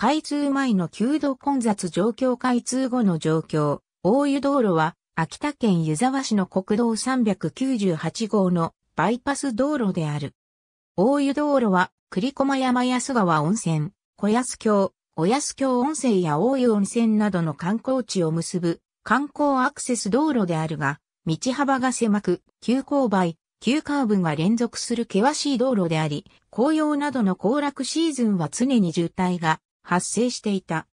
開通前の旧道混雑状況開通後の状況、大湯道路は、秋田県湯沢市の国道398号のバイパス道路である。大湯道路は、栗駒山安川温泉、小安京、小安京温泉や大湯温泉などの観光地を結ぶ観光アクセス道路であるが、道幅が狭く、急勾配、急カーブが連続する険しい道路であり、紅葉などの行楽シーズンは常に渋滞が発生していた。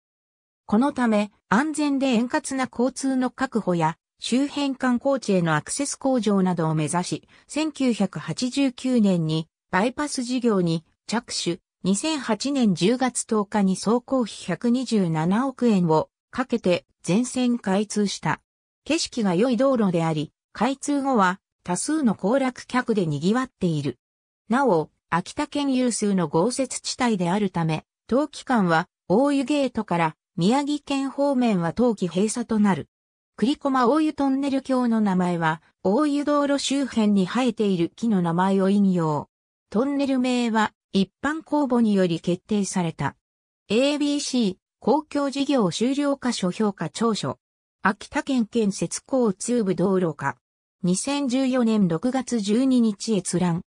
このため、安全で円滑な交通の確保や、周辺観光地へのアクセス向上などを目指し、1989年にバイパス事業に着手、2008年10月10日に総工費127億円をかけて全線開通した。景色が良い道路であり、開通後は多数の行楽客で賑わっている。なお、秋田県有数の豪雪地帯であるため、冬期間は大湯ゲートから宮城県方面は冬季閉鎖となる。栗駒大湯トンネル橋の名前は大湯道路周辺に生えている木の名前を引用。トンネル名は一般公募により決定された。ABC 公共事業終了箇所評価調書。秋田県建設交通部道路課。2014年6月12日閲覧。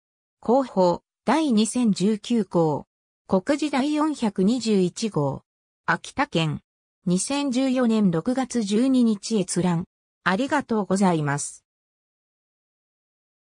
広報第2019項。国時代421号。秋田県。2014年6月12日閲覧。ありがとうございます。